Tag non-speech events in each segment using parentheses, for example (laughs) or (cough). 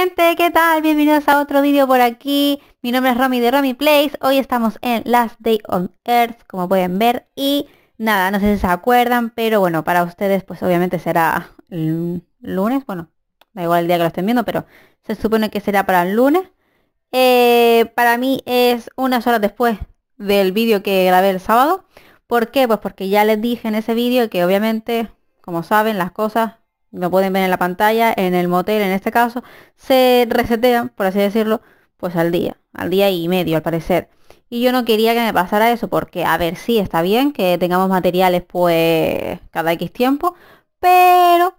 gente, ¿qué tal? Bienvenidos a otro vídeo por aquí. Mi nombre es Romy de Romy Place. Hoy estamos en Last Day on Earth, como pueden ver. Y nada, no sé si se acuerdan, pero bueno, para ustedes pues obviamente será lunes. Bueno, da igual el día que lo estén viendo, pero se supone que será para el lunes. Eh, para mí es unas horas después del vídeo que grabé el sábado. ¿Por qué? Pues porque ya les dije en ese vídeo que obviamente, como saben, las cosas lo pueden ver en la pantalla, en el motel en este caso, se resetean, por así decirlo, pues al día, al día y medio al parecer. Y yo no quería que me pasara eso, porque a ver, sí, está bien que tengamos materiales pues cada X tiempo, pero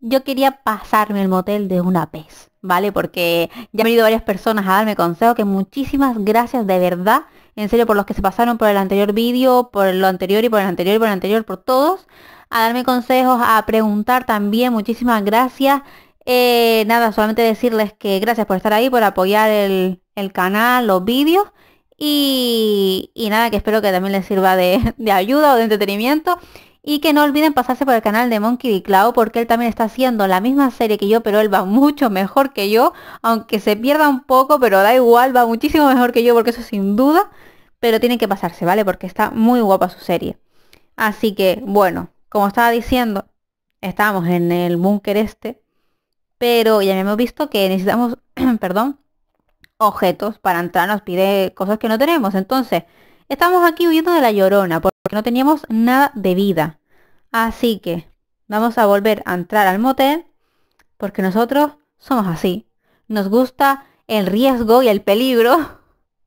yo quería pasarme el motel de una vez, ¿vale? Porque ya han venido varias personas a darme consejos, que muchísimas gracias de verdad en serio por los que se pasaron por el anterior vídeo, por lo anterior y por el anterior y por el anterior, por todos, a darme consejos, a preguntar también. Muchísimas gracias. Eh, nada, solamente decirles que gracias por estar ahí, por apoyar el, canal, los vídeos. Y, nada, que espero que también les sirva (laughs) de, ayuda o de entretenimiento. Y que no olviden pasarse por el canal de Monkey y Clau porque él también está haciendo la misma serie que yo, pero él va (laughs) mucho mejor que yo. Aunque se pierda un poco, pero da igual, va muchísimo mejor que yo porque eso sin duda pero tienen que pasarse, ¿vale? Porque está muy guapa su serie. Así que, bueno, como estaba diciendo, estábamos en el búnker este, pero ya hemos visto que necesitamos, (clears throat) perdón, objetos para entrar, nos pide cosas que no tenemos. Entonces, estamos aquí huyendo de la llorona, porque no teníamos nada de vida. Así que vamos a volver a entrar al motel, porque nosotros somos así. Nos gusta el riesgo y el peligro.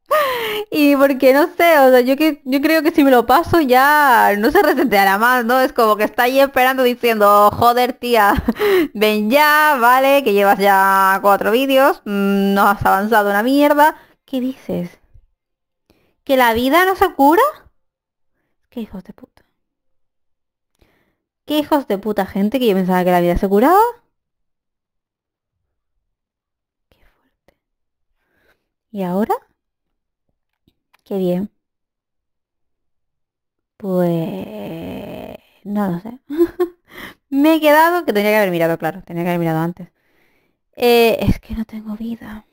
(laughs) y porque no sé, o sea, yo que yo creo que si me lo paso ya no se reseteará más, ¿no? Es como que está ahí esperando diciendo, joder tía, (laughs) ven ya, vale, que llevas ya cuatro vídeos, mm, no has avanzado una mierda. ¿Qué dices? ¿Que la vida no se cura? ¿Qué hijos de puta? ¿Qué hijos de puta gente que yo pensaba que la vida se curaba? ¿Qué fuerte? ¿Y ahora? Qué bien. Pues... No lo sé. (laughs) Me he quedado, que tenía que haber mirado, claro, tenía que haber mirado antes. Eh, es que no tengo vida.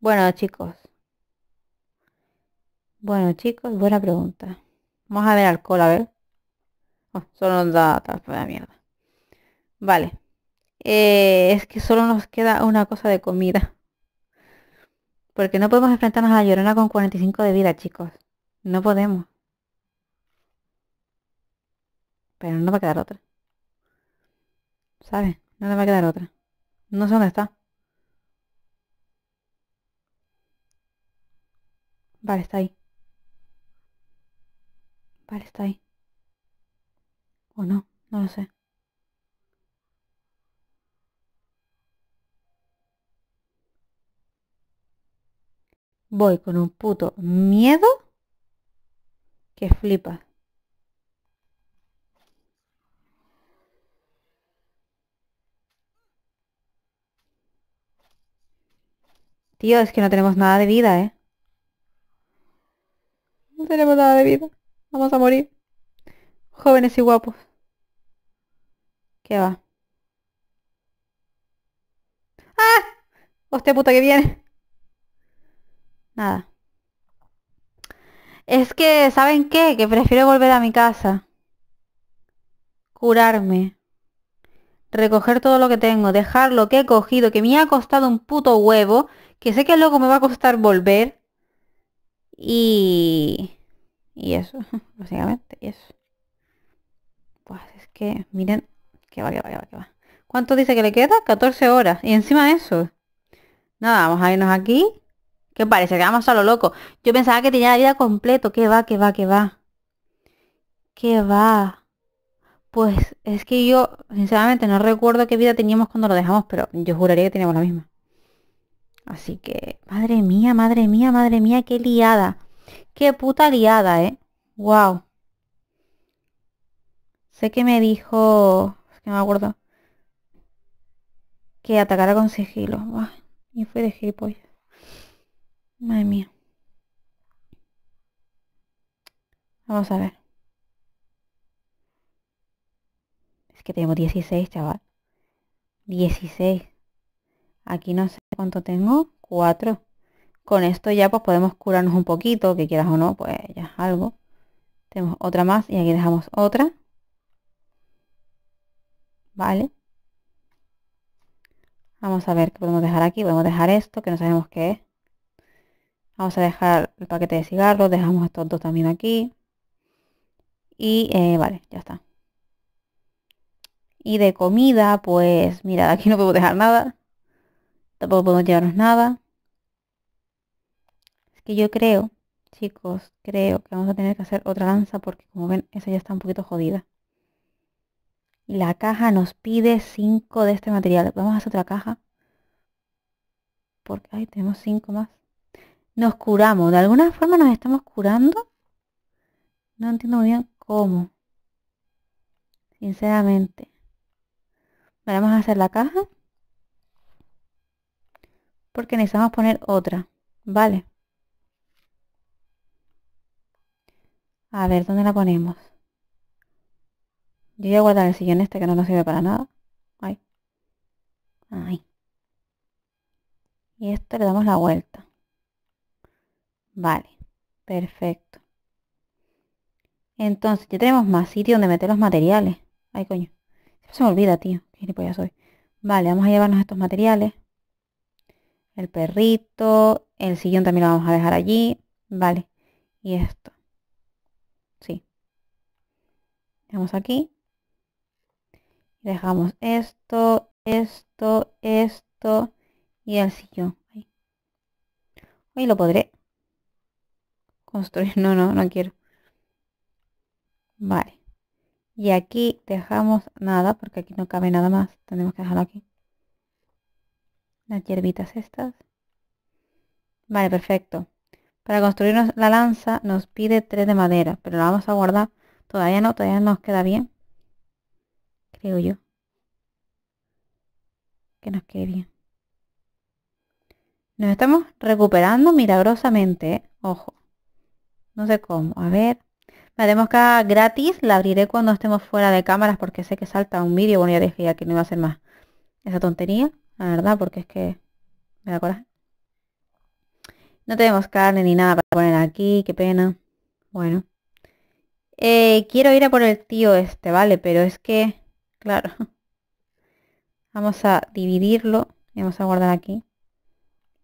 Bueno, chicos. Bueno, chicos, buena pregunta. Vamos a ver alcohol, a ver. Oh, solo nos da de mierda. Vale. Eh, es que solo nos queda una cosa de comida. Porque no podemos enfrentarnos a la llorona con 45 de vida, chicos. No podemos. Pero no va a quedar otra. ¿Sabes? No nos va a quedar otra. No sé dónde está. Vale, está ahí. Vale, está ahí. O no, no lo sé. voy con un puto miedo que flipa. Tío, es que no tenemos nada de vida, ¿eh? No tenemos nada de vida. Vamos a morir. Jóvenes y guapos. ¿Qué va? ¡Ah! ¡Hostia puta que viene! Nada. Es que, ¿saben qué? Que prefiero volver a mi casa. Curarme. Recoger todo lo que tengo, dejar lo que he cogido, que me ha costado un puto huevo, que sé que loco me va a costar volver. Y... Y eso, (laughs) básicamente, y eso. Pues es que, miren, que va, que va, que va, va. ¿Cuánto dice que le queda? 14 horas. Y encima de eso. Nada, vamos a irnos aquí. ¿Qué parece? Que vamos a lo loco. Yo pensaba que tenía la vida completo. ¿Qué va, qué va, qué va? ¿Qué va? Pues es que yo, sinceramente, no recuerdo qué vida teníamos cuando lo dejamos, pero yo juraría que teníamos la misma. Así que, madre mía, madre mía, madre mía, qué liada. Qué puta liada, ¿eh? Wow. Sé que me dijo, es que me acuerdo, que atacara con sigilo. y fue de gilipollas. Madre mía. Vamos a ver. Es que tenemos 16, chaval. 16. Aquí no sé cuánto tengo. 4. Con esto ya pues podemos curarnos un poquito, que quieras o no, pues ya es algo. Tenemos otra más y aquí dejamos otra. Vale. Vamos a ver qué podemos dejar aquí. Podemos dejar esto, que no sabemos qué es. Vamos a dejar el paquete de cigarros, dejamos estos dos también aquí. Y eh, vale, ya está. Y de comida, pues mira aquí no puedo dejar nada. Tampoco podemos llevarnos nada. Es que yo creo, chicos, creo que vamos a tener que hacer otra lanza porque como ven, esa ya está un poquito jodida. Y la caja nos pide 5 de este material. Vamos a hacer otra caja. Porque, ahí tenemos 5 más nos curamos. De alguna forma nos estamos curando. No entiendo muy bien cómo. Sinceramente. Vamos a hacer la caja. Porque necesitamos poner otra. Vale. A ver, ¿dónde la ponemos? Yo voy a guardar el sillón este que no nos sirve para nada. Ay. Ay. Y esto le damos la vuelta. Vale, perfecto. Entonces, ya tenemos más sitio donde meter los materiales. Ay, coño. Se me olvida, tío. Qué soy. Vale, vamos a llevarnos estos materiales. El perrito. El sillón también lo vamos a dejar allí. Vale. Y esto. Sí. Dejamos aquí. Dejamos esto, esto, esto y el sillón. Ahí. Hoy lo podré construir. (laughs) No, no, no quiero. Vale. Y aquí dejamos nada, porque aquí no cabe nada más. Tenemos que dejarlo aquí. Las hierbitas estas. Vale, perfecto. Para construirnos la lanza nos pide tres de madera, pero la vamos a guardar. Todavía no, todavía nos queda bien. Creo yo. Que nos quede bien. Nos estamos recuperando milagrosamente, ¿eh? ojo. No sé cómo. A ver. La cada gratis la abriré cuando estemos fuera de cámaras porque sé que salta un vídeo. Bueno, ya dije que no iba a hacer más esa tontería, la verdad, porque es que me da coraje. No tenemos carne ni nada para poner aquí, qué pena. Bueno. Eh, quiero ir a por el tío este, ¿vale? Pero es que, claro. (laughs) Vamos a dividirlo. vamos a guardar aquí.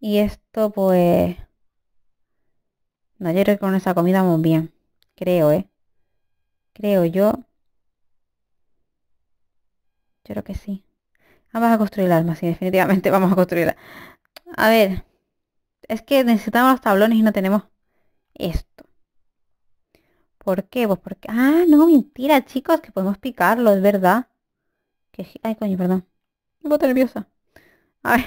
Y esto, pues, no, yo creo que con esa comida vamos bien. Creo, ¿eh? Creo yo. Yo creo que sí. Vamos a construir el arma, sí, definitivamente (laughs) vamos a construirla. A ver. Es que necesitamos los tablones y no tenemos esto. ¿Por qué? Pues porque... Ah, no, mentira, chicos, que podemos picarlo, es verdad. Que... Ay, coño, perdón. Me nerviosa. A ver.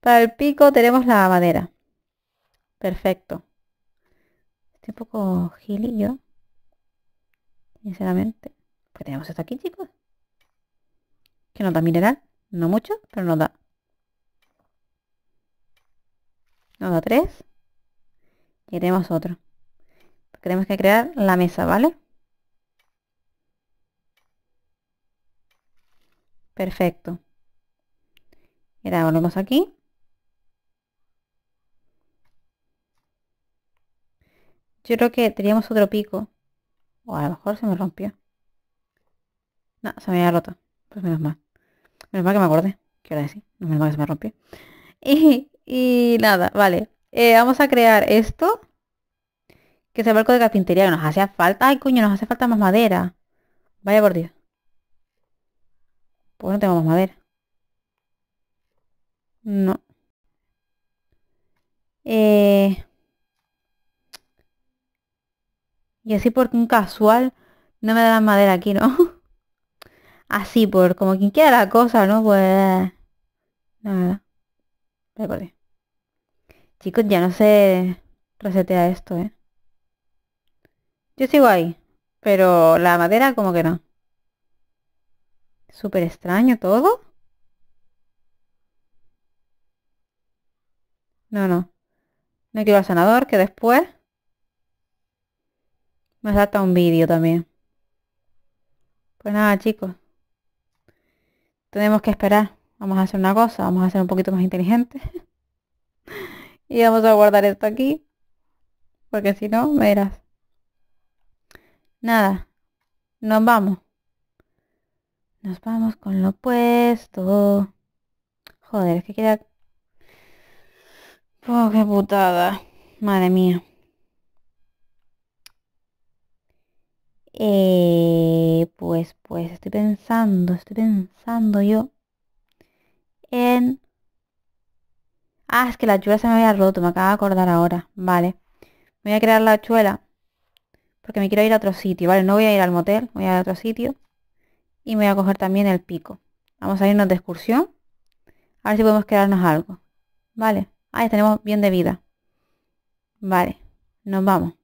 Para el pico tenemos la madera. Perfecto. Estoy un poco gilillo. Sinceramente. Pues tenemos esto aquí, chicos. Que no da mineral. No mucho, pero nos da. Nos da tres. Y tenemos otro. tenemos que crear la mesa, ¿vale? Perfecto. Y ahora volvemos aquí. Yo creo que teníamos otro pico. O a lo mejor se me rompió. No, se me había roto. Pues menos mal. Menos mal que me acordé. hora decir. No menos mal que se me rompió. (laughs) Y, y nada, vale. Eh, vamos a crear esto. Que es el barco de carpintería que nos hacía falta. Ay, coño, nos hace falta más madera. Vaya por Dios. Pues no tengo más madera. No. Eh... Y así porque un casual no me da la madera aquí, ¿no? (laughs) Así por como quien quiera la cosa, ¿no? Pues... Nada. Chicos, ya no sé resetea esto, ¿eh? Yo sigo ahí. Pero la madera como que no. Súper extraño todo. No, no. No quiero al sanador, que después... Me falta un vídeo también. Pues nada, chicos. Tenemos que esperar. Vamos a hacer una cosa. Vamos a ser un poquito más inteligentes. (laughs) y vamos a guardar esto aquí. Porque si no, verás. Nada. Nos vamos. Nos vamos con lo puesto. Joder, es que queda... Oh, qué putada. Madre mía. Eh, pues, pues, estoy pensando, estoy pensando yo en... Ah, es que la chuela se me había roto, me acaba de acordar ahora. Vale. voy a crear la chuela porque me quiero ir a otro sitio, ¿vale? No voy a ir al motel, voy a ir a otro sitio. Y me voy a coger también el pico. Vamos a irnos de excursión. A ver si podemos quedarnos algo. Vale. Ahí tenemos bien de vida. Vale. Nos vamos.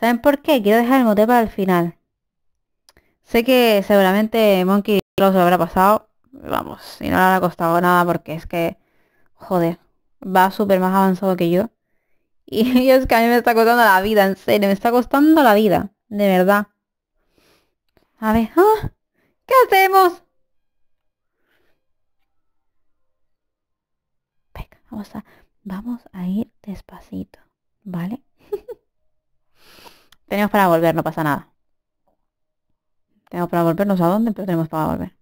¿Saben por qué? Quiero dejar el mote para el final. Sé que seguramente Monkey lo habrá pasado. Vamos, Si no le habrá costado nada porque es que, joder, va súper más avanzado que yo. (laughs) Y es que a mí me está costando la vida, en serio, me está costando la vida, de verdad. A ver, ah, ¿qué hacemos? Venga, vamos a, vamos a ir despacito, ¿vale? Tenemos para volver, no pasa nada. Tenemos para volver, a dónde, pero tenemos para volver.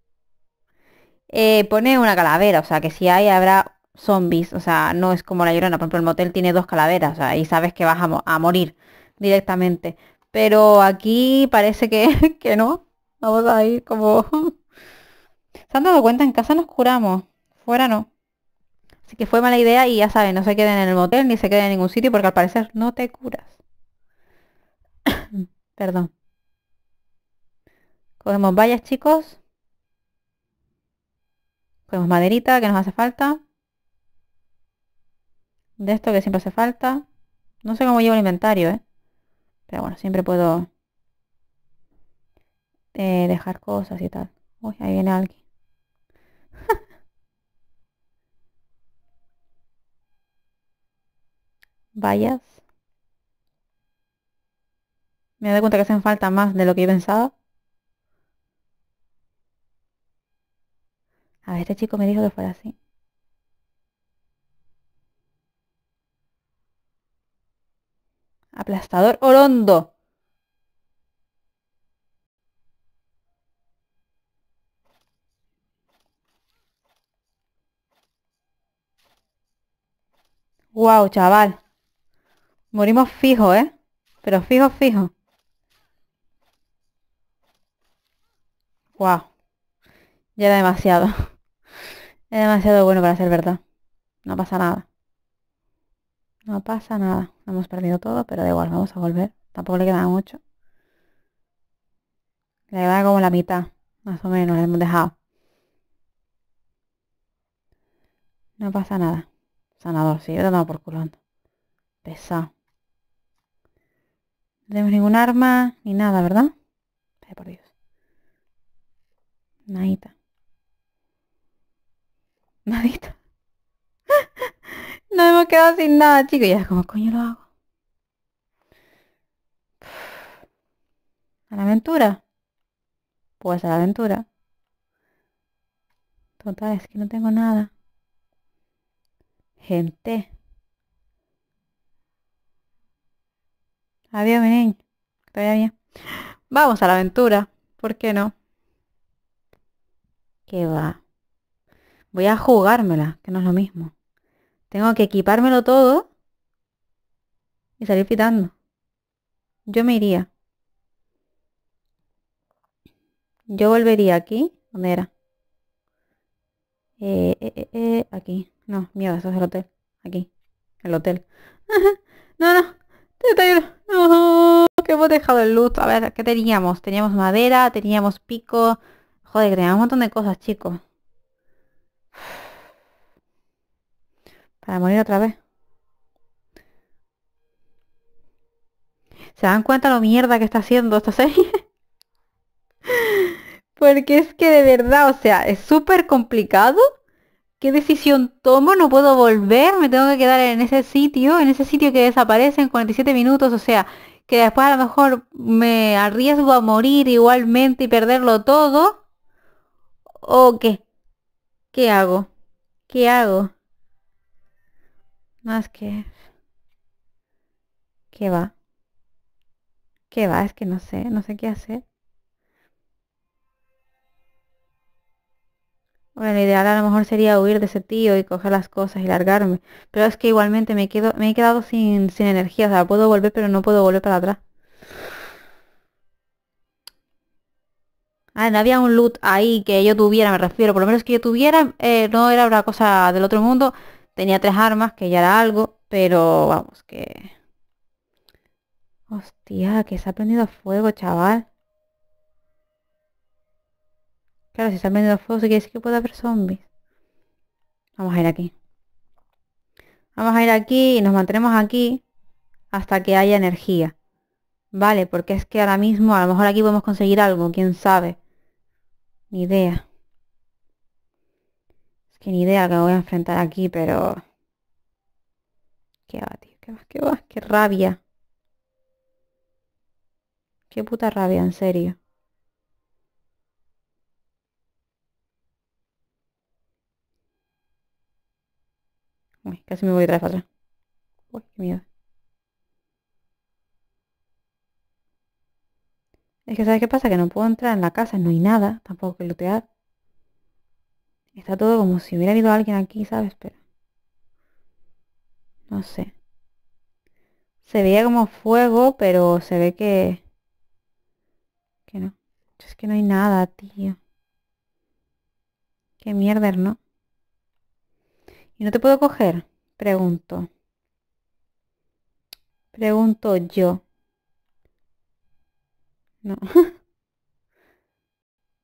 Eh, pone una calavera, o sea, que si hay habrá zombies, o sea, no es como la llorona, por ejemplo, el motel tiene dos calaveras, o y sabes que vas a, morir directamente. Pero aquí parece que, (laughs) que no. Vamos a ir como... (laughs) ¿Se han dado cuenta? En casa nos curamos, fuera no. Así que fue mala idea y ya saben, no se queden en el motel ni se queden en ningún sitio porque al parecer no te curas. (laughs) Perdón. Cogemos vallas, chicos. Cogemos maderita que nos hace falta. De esto que siempre hace falta. No sé cómo llevo el inventario, ¿eh? Pero bueno, siempre puedo eh, dejar cosas y tal. Uy, ahí viene alguien. (laughs) Vallas. Me dado cuenta que hacen falta más de lo que he pensado. A ver, este chico me dijo que fuera así. Aplastador orondo. Wow, chaval. Morimos fijo, ¿eh? Pero fijo, fijo. Wow. Ya era demasiado. Es (laughs) demasiado bueno para ser verdad. No pasa nada. No pasa nada. Hemos perdido todo, pero da igual, vamos a volver. Tampoco le queda mucho. Le queda como la mitad, más o menos, le hemos dejado. No pasa nada. Sanador, sí, yo te he por culo. Pesado. No tenemos ningún arma ni nada, ¿verdad? por Dios. Nadita. Nadita. No hemos quedado sin nada, chicos. Ya, como coño lo hago? ¿A la aventura? Pues a la aventura. Total, es que no tengo nada. Gente. Adiós, mi Todavía bien. Vamos a la aventura. ¿Por qué no? Que va. Voy a jugármela, que no es lo mismo. Tengo que equipármelo todo y salir pitando. Yo me iría. Yo volvería aquí. donde era? Eh, eh, eh, aquí. No, mierda, eso es el hotel. Aquí. El hotel. (laughs) no, no. No, que hemos dejado el luz. A ver, ¿qué teníamos? Teníamos madera, teníamos pico, Joder, creamos un montón de cosas, chicos. Para morir otra vez. ¿Se dan cuenta lo mierda que está haciendo esta serie? (laughs) Porque es que de verdad, o sea, es súper complicado. ¿Qué decisión tomo? No puedo volver, me tengo que quedar en ese sitio, en ese sitio que desaparece en 47 minutos, o sea, que después a lo mejor me arriesgo a morir igualmente y perderlo todo. ¿O qué? ¿Qué hago? ¿Qué hago? Más que... ¿Qué va? ¿Qué va? Es que no sé, no sé qué hacer. Bueno, lo ideal a lo mejor sería huir de ese tío y coger las cosas y largarme. Pero es que igualmente me, quedo, me he quedado sin, sin energía. O sea, puedo volver, pero no puedo volver para atrás. Ah, había un loot ahí que yo tuviera, me refiero. Por lo menos que yo tuviera, eh, no era una cosa del otro mundo. Tenía tres armas, que ya era algo, pero vamos, que... Hostia, que se ha prendido fuego, chaval. Claro, si se ha prendido fuego, se quiere que puede haber zombies. Vamos a ir aquí. Vamos a ir aquí y nos mantenemos aquí hasta que haya energía. Vale, porque es que ahora mismo a lo mejor aquí podemos conseguir algo, quién sabe. Ni idea. Es que ni idea que me voy a enfrentar aquí, pero... Qué va, tío, qué va, qué va, qué rabia. Qué puta rabia, en serio. Uy, casi me voy a ir para atrás. Uy, qué miedo. Es que ¿sabes qué pasa? Que no puedo entrar en la casa, no hay nada, tampoco que lootear. Está todo como si hubiera ido alguien aquí, ¿sabes? Pero... No sé. Se veía como fuego, pero se ve que... Que no. Es que no hay nada, tío. Qué mierda, ¿no? ¿Y no te puedo coger? Pregunto. Pregunto yo. (laughs)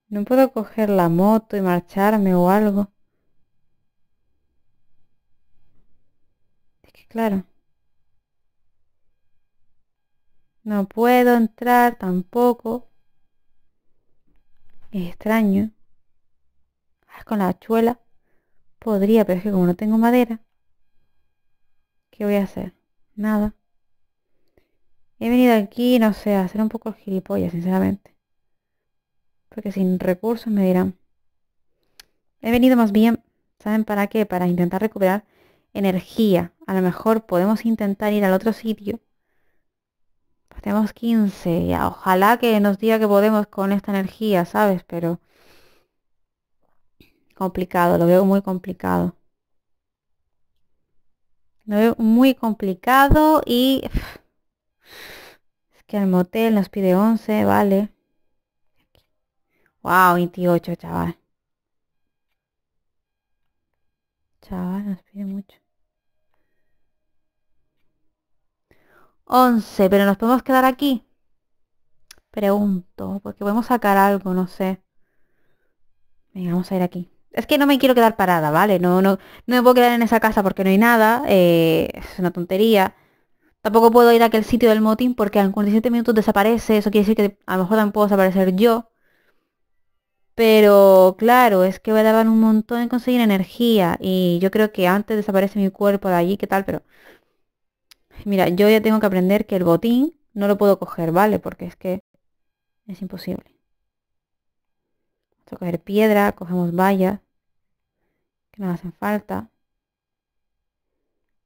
No. puedo coger la moto y marcharme o algo. Es que claro. No puedo entrar tampoco. Es extraño. Ah, con la hachuela. Podría, pero es que como no tengo madera. ¿Qué voy a hacer? Nada. He venido aquí, no sé, a hacer un poco gilipollas, sinceramente. Porque sin recursos me dirán. He venido más bien, ¿saben para qué? Para intentar recuperar energía. A lo mejor podemos intentar ir al otro sitio. Pues tenemos 15, ya. Ojalá que nos diga que podemos con esta energía, ¿sabes? Pero... Complicado, lo veo muy complicado. Lo veo muy complicado y el al motel nos pide 11, vale. Wow, 28, chaval. Chaval, nos pide mucho. 11, pero nos podemos quedar aquí. Pregunto, porque podemos sacar algo, no sé. vamos a ir aquí. Es que no me quiero quedar parada, ¿vale? No, no, no me puedo quedar en esa casa porque no hay nada. Eh, es una tontería. Tampoco puedo ir a aquel sitio del motín porque en 47 minutos desaparece. Eso quiere decir que a lo mejor también puedo desaparecer yo. Pero claro, es que me daban un montón en conseguir energía. Y yo creo que antes desaparece mi cuerpo de allí, ¿qué tal? Pero mira, yo ya tengo que aprender que el botín no lo puedo coger, ¿vale? Porque es que es imposible. Vamos a coger piedra, cogemos vallas, que nos hacen falta.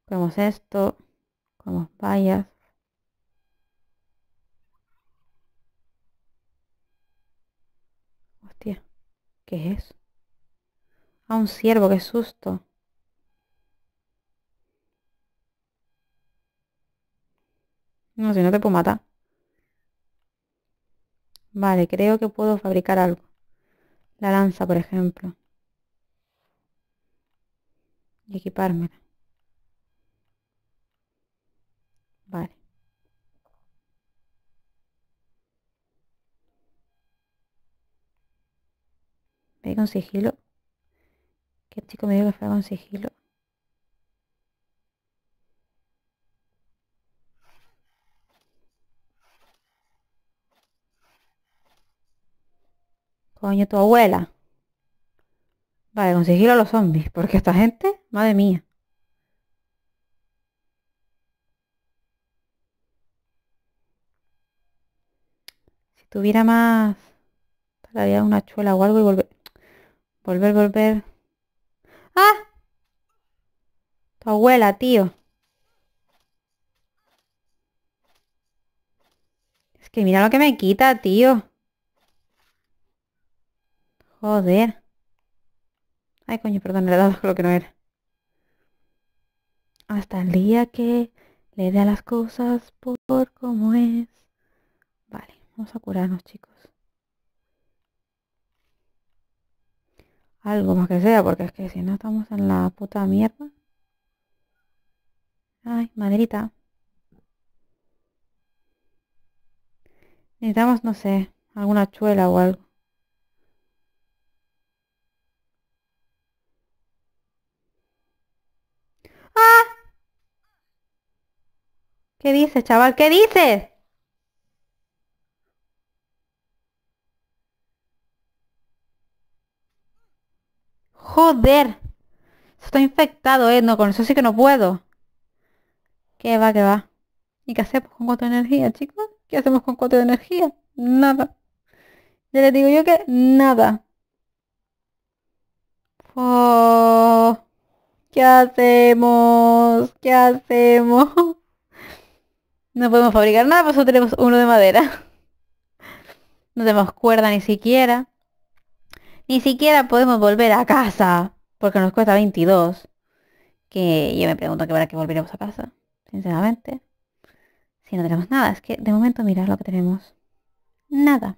Cogemos esto como vayas. Hostia, ¿qué es A ah, un ciervo, qué susto. No, si no te puedo matar. Vale, creo que puedo fabricar algo. La lanza, por ejemplo. Y equipármela. con sigilo. Que el chico me dijo que fuera con sigilo. Coño, tu abuela. Vale, con sigilo a los zombies. Porque esta gente, madre mía. Si tuviera más... vez una chuela o algo y volver... Volver, volver. ¡Ah! Tu abuela, tío. Es que mira lo que me quita, tío. Joder. Ay, coño, perdón, le he dado (laughs) lo que no era. Hasta el día que le dé a las cosas por como es. Vale, vamos a curarnos, chicos. algo más que sea, porque es que si no estamos en la puta mierda. Ay, maderita. Necesitamos, no sé, alguna chuela o algo. ¡Ah! ¿Qué dices, chaval? ¿Qué dices? Joder. está infectado, eh. No, con eso sí que no puedo. Qué va, qué va. ¿Y qué hacemos con cuatro de energía, chicos? ¿Qué hacemos con cuatro de energía? Nada. Ya les digo yo que nada. ¿Qué hacemos? ¿Qué hacemos? (laughs) No podemos fabricar nada, por eso tenemos uno de madera. (laughs) No tenemos cuerda ni siquiera. Ni siquiera podemos volver a casa, porque nos cuesta 22. Que yo me pregunto que para que volveremos a casa, sinceramente. Si no tenemos nada, es que de momento mirar lo que tenemos. Nada.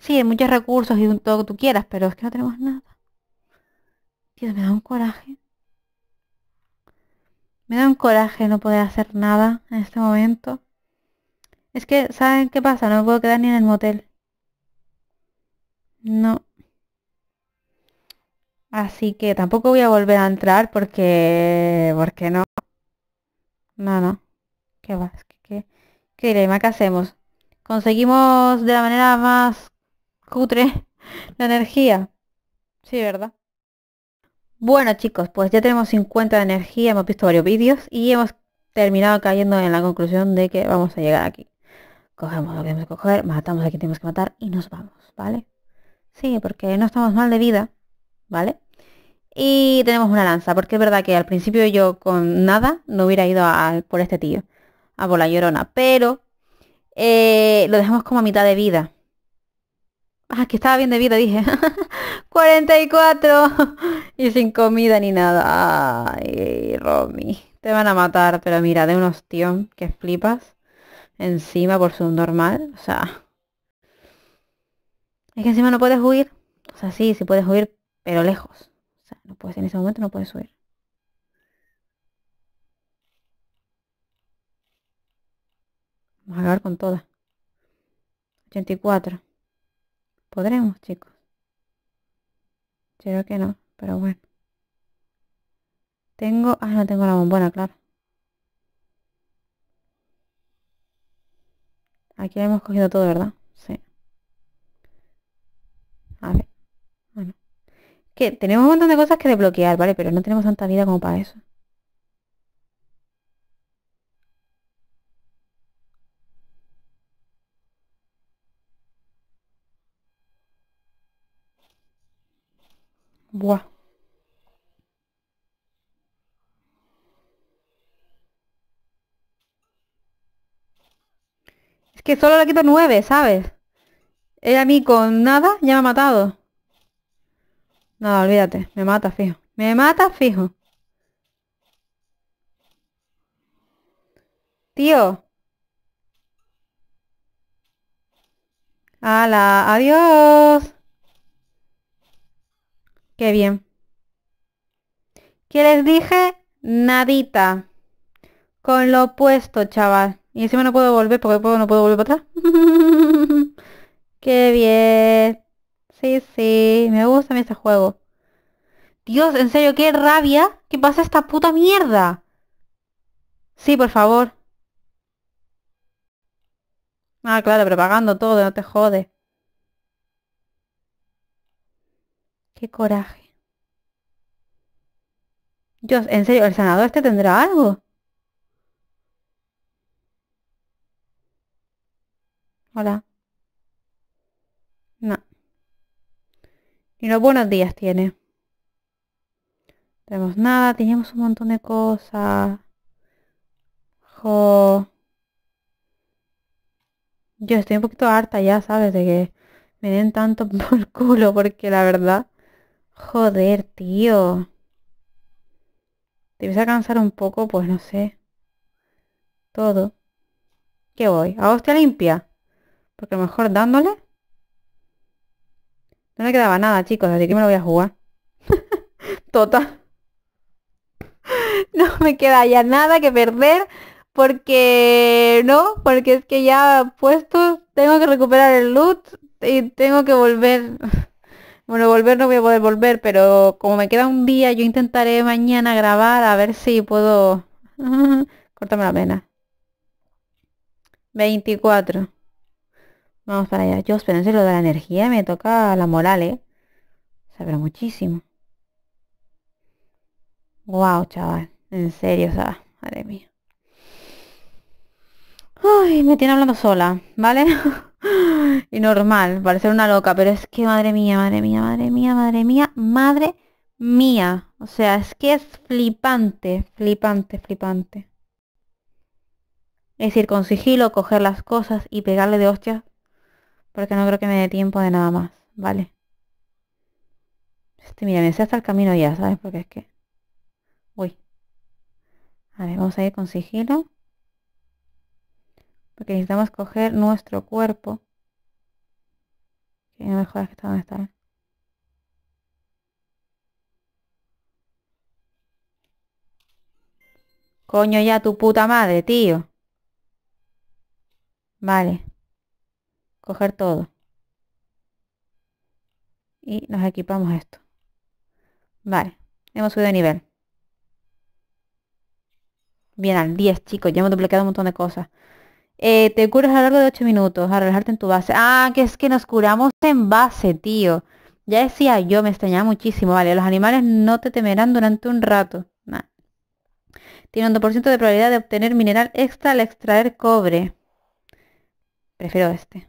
Sí, hay muchos recursos y todo lo que tú quieras, pero es que no tenemos nada. Dios, me da un coraje. Me da un coraje no poder hacer nada en este momento. Es que, ¿saben qué pasa? No puedo quedar ni en el motel. No. Así que tampoco voy a volver a entrar porque... Porque no. No, no. ¿Qué va? ¿Qué, qué, dilema? ¿Qué hacemos? Conseguimos de la manera más cutre (laughs) la energía. Sí, ¿verdad? Bueno chicos, pues ya tenemos 50 de energía, hemos visto varios vídeos y hemos terminado cayendo en la conclusión de que vamos a llegar aquí. Cogemos lo que coger, matamos a quien tenemos que matar y nos vamos, ¿vale? Sí, porque no estamos mal de vida, ¿vale? Y tenemos una lanza, porque es verdad que al principio yo con nada no hubiera ido por este tío, a por la llorona, pero eh, lo dejamos como a mitad de vida. Ah, que estaba bien de vida, dije. 44 (laughs) (laughs) y sin comida ni nada. Ay, Romy, te van a matar, pero mira, de unos tíos que flipas encima por su normal, o sea, es que encima no puedes huir. O sea, sí, sí puedes huir, pero lejos. O sea, no puedes, en ese momento no puedes huir. Vamos a acabar con todas. 84. Podremos, chicos. Creo que no, pero bueno. Tengo... Ah, no tengo la bombona, claro. Aquí hemos cogido todo, ¿verdad? Sí. A Bueno. Que tenemos un montón de cosas que desbloquear, ¿vale? Pero no tenemos tanta vida como para eso. Buah. Es que solo le quito nueve, ¿sabes? Él a con nada ya me ha matado. Nada, olvídate. Me mata, fijo. Me mata, fijo. Tío. ¡Hala! ¡Adiós! ¡Qué bien! ¿Qué les dije? Nadita. Con lo opuesto, chaval. Y encima no puedo volver porque no puedo volver para atrás. (laughs) Qué bien. Sí, sí, me gusta este juego. Dios, en serio, qué rabia que pasa esta puta mierda. Sí, por favor. Ah, claro, propagando todo, no te jode. Qué coraje. Dios, en serio, ¿el sanador este tendrá algo? Hola. Y los buenos días tiene. tenemos nada, teníamos un montón de cosas. Jo. Yo estoy un poquito harta ya, ¿sabes? De que me den tanto (laughs) por culo, porque la verdad... Joder, tío. Te empieza a cansar un poco, pues no sé. Todo. ¿Qué voy? ¿A hostia limpia? Porque mejor dándole no me quedaba nada, chicos, así que me lo voy a jugar. (laughs) Total. (laughs) No me queda ya nada que perder porque no, porque es que ya puesto tengo que recuperar el loot y tengo que volver. (laughs) Bueno, volver no voy a poder volver, pero como me queda un día, yo intentaré mañana grabar a ver si puedo... Córtame la pena. 24. Vamos para allá. Yo, espérense, lo de la energía me toca la moral, ¿eh? Sabrá muchísimo. Wow, chaval. En serio, o sea, madre mía. Ay, me tiene hablando sola, ¿vale? (laughs) y normal, Parece una loca, pero es que madre mía, madre mía, madre mía, madre mía, madre mía. O sea, es que es flipante, flipante, flipante. Es ir con sigilo, coger las cosas y pegarle de hostia... Porque no creo que me dé tiempo de nada más, ¿vale? Este, mira, me sé hasta el camino ya, ¿sabes? Porque es que... Uy. A vamos a ir con sigilo. Porque necesitamos coger nuestro cuerpo. Que no me jodas que está donde está. ¿eh? Coño ya tu puta madre, tío. Vale coger todo y nos equipamos esto vale hemos subido de nivel bien al 10 chicos ya hemos duplicado un montón de cosas eh, te curas a lo largo de 8 minutos a relajarte en tu base ah que es que nos curamos en base tío ya decía yo me extrañaba muchísimo vale los animales no te temerán durante un rato nah. tiene un 2% de probabilidad de obtener mineral extra al extraer cobre prefiero este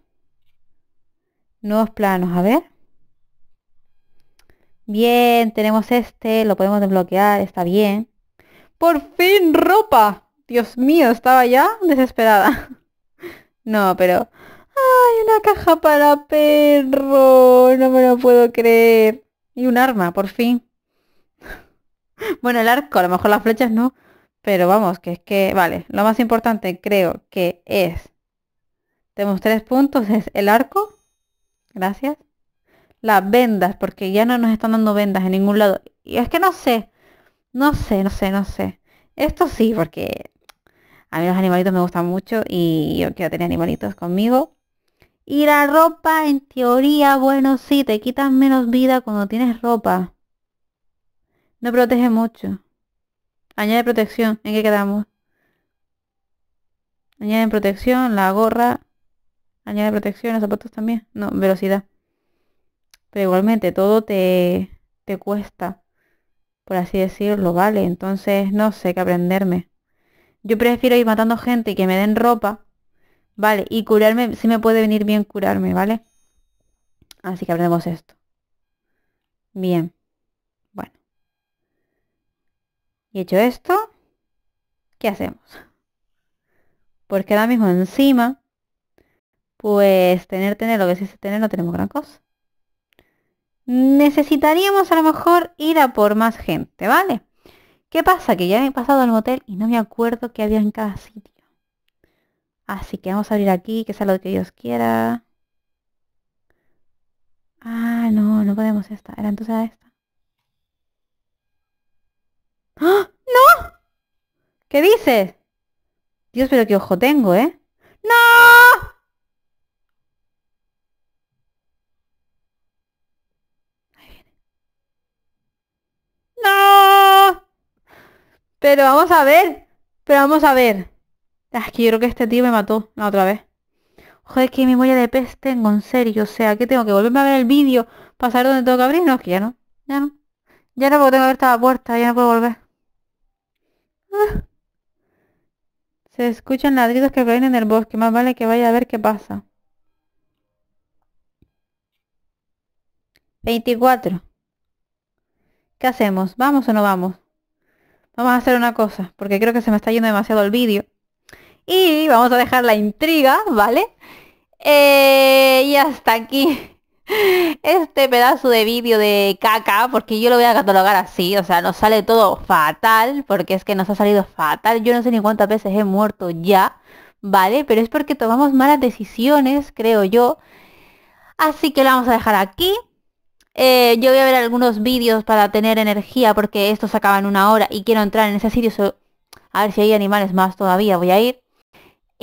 Nuevos planos, a ver. Bien, tenemos este, lo podemos desbloquear, está bien. ¡Por fin ropa! Dios mío, estaba ya desesperada. (laughs) No, pero... ¡Ay, una caja para perro! No me lo puedo creer. Y un arma, por fin. (laughs) Bueno, el arco, a lo mejor las flechas no. Pero vamos, que es que... Vale, lo más importante creo que es... Tenemos tres puntos, es el arco Gracias. Las vendas, porque ya no nos están dando vendas en ningún lado. Y es que no sé, no sé, no sé, no sé. Esto sí, porque a mí los animalitos me gustan mucho y yo quiero tener animalitos conmigo. Y la ropa, en teoría, bueno, sí, te quitan menos vida cuando tienes ropa. No protege mucho. Añade protección. ¿En qué quedamos? Añaden protección, la gorra. Añade protección, los zapatos también. No, velocidad. Pero igualmente, todo te, te cuesta, por así decirlo, ¿vale? Entonces, no sé qué aprenderme. Yo prefiero ir matando gente y que me den ropa, ¿vale? Y curarme, si me puede venir bien curarme, ¿vale? Así que aprendemos esto. Bien. Bueno. Y hecho esto, ¿qué hacemos? Porque pues ahora mismo encima pues tener, tener, lo que se tener, no tenemos gran cosa. Necesitaríamos a lo mejor ir a por más gente, ¿vale? ¿Qué pasa? Que ya he pasado al motel y no me acuerdo qué había en cada sitio. Así que vamos a abrir aquí, que sea lo que Dios quiera. Ah, no, no podemos esta. Era entonces esta. ¡Ah! ¡No! ¿Qué dices? Dios, pero qué ojo tengo, ¿eh? Pero vamos a ver. Pero vamos a ver. Es que yo creo que este tío me mató la otra vez. Joder, que memoria de peste tengo, en serio. O sea, que tengo que volverme a ver el vídeo Pasar donde dónde tengo que abrir. No, es que ya no. Ya no. Ya no puedo tengo abierta esta puerta, ya no puedo volver. Ah. Se escuchan ladridos que en el bosque. Más vale que vaya a ver qué pasa. 24. ¿Qué hacemos? ¿Vamos o no vamos? Vamos a hacer una cosa, porque creo que se me está yendo demasiado el vídeo. Y vamos a dejar la intriga, ¿vale? Eh, y hasta aquí (laughs) este pedazo de vídeo de caca, porque yo lo voy a catalogar así, o sea, nos sale todo fatal, porque es que nos ha salido fatal, yo no sé ni cuántas veces he muerto ya, ¿vale? Pero es porque tomamos malas decisiones, creo yo. Así que lo vamos a dejar aquí. Eh, yo voy a ver algunos vídeos para tener energía porque estos acaban una hora y quiero entrar en ese sitio. a ver si hay animales más todavía, voy a ir.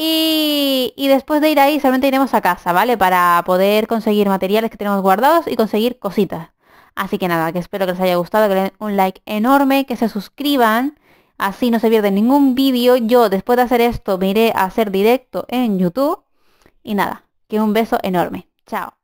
Y, después de ir ahí solamente iremos a casa, ¿vale? Para poder conseguir materiales que tenemos guardados y conseguir cositas. Así que nada, que espero que les haya gustado, que le den un like enorme, que se suscriban. Así no se pierde ningún vídeo. Yo después de hacer esto me iré a hacer directo en YouTube. Y nada, que un beso enorme. Chao.